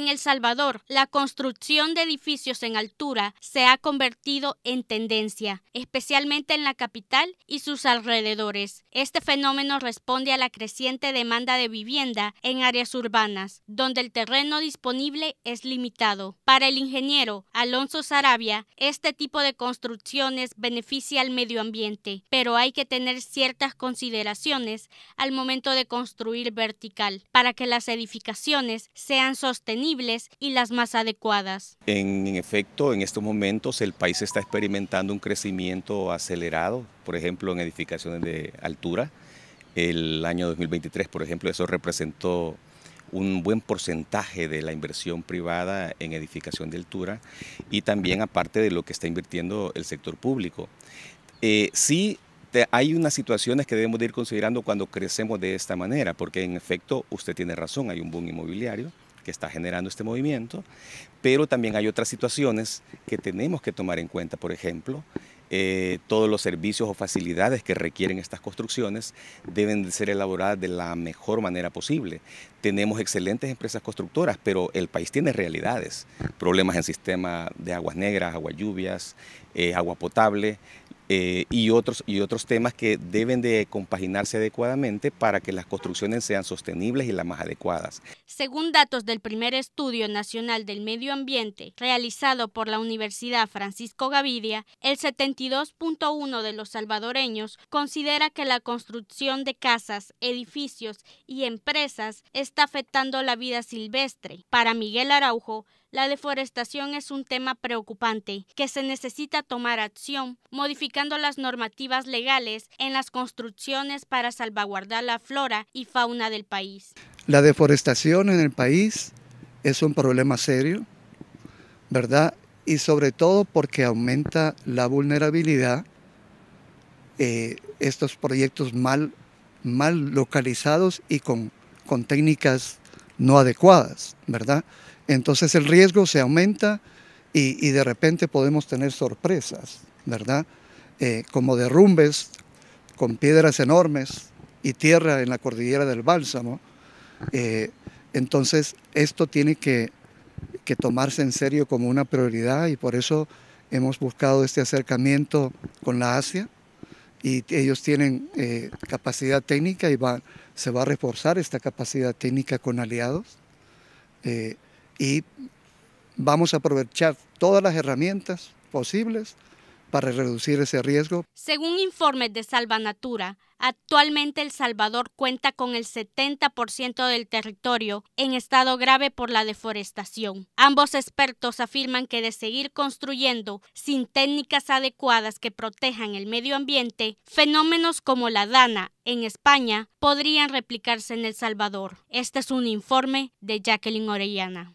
En El Salvador, la construcción de edificios en altura se ha convertido en tendencia, especialmente en la capital y sus alrededores. Este fenómeno responde a la creciente demanda de vivienda en áreas urbanas, donde el terreno disponible es limitado. Para el ingeniero Alonso Sarabia, este tipo de construcciones beneficia al medio ambiente, pero hay que tener ciertas consideraciones al momento de construir vertical para que las edificaciones sean sostenibles y las más adecuadas. En, efecto, en estos momentos el país está experimentando un crecimiento acelerado, por ejemplo, en edificaciones de altura. El año 2023, por ejemplo, eso representó un buen porcentaje de la inversión privada en edificación de altura y también aparte de lo que está invirtiendo el sector público. Eh, sí, hay unas situaciones que debemos de ir considerando cuando crecemos de esta manera, porque en efecto usted tiene razón, hay un boom inmobiliario, que está generando este movimiento, pero también hay otras situaciones que tenemos que tomar en cuenta, por ejemplo, eh, todos los servicios o facilidades que requieren estas construcciones deben ser elaboradas de la mejor manera posible. Tenemos excelentes empresas constructoras, pero el país tiene realidades, problemas en sistema de aguas negras, aguas lluvias, eh, agua potable, eh, y, otros, y otros temas que deben de compaginarse adecuadamente para que las construcciones sean sostenibles y las más adecuadas. Según datos del primer estudio nacional del medio ambiente realizado por la Universidad Francisco Gavidia, el 72.1 de los salvadoreños considera que la construcción de casas, edificios y empresas está afectando la vida silvestre. Para Miguel Araujo, la deforestación es un tema preocupante que se necesita tomar acción, modificando las normativas legales en las construcciones para salvaguardar la flora y fauna del país. La deforestación en el país es un problema serio, ¿verdad? Y sobre todo porque aumenta la vulnerabilidad, eh, estos proyectos mal, mal localizados y con, con técnicas no adecuadas, ¿verdad? Entonces el riesgo se aumenta y, de repente podemos tener sorpresas, ¿verdad? Eh, como derrumbes con piedras enormes y tierra en la cordillera del Bálsamo. Eh, entonces esto tiene que, tomarse en serio como una prioridad y por eso hemos buscado este acercamiento con la Asia y ellos tienen eh, capacidad técnica y va, se va a reforzar esta capacidad técnica con aliados y vamos a aprovechar todas las herramientas posibles para reducir ese riesgo. Según informes de Salvanatura, actualmente El Salvador cuenta con el 70% del territorio en estado grave por la deforestación. Ambos expertos afirman que de seguir construyendo sin técnicas adecuadas que protejan el medio ambiente, fenómenos como la dana en España podrían replicarse en El Salvador. Este es un informe de Jacqueline Orellana.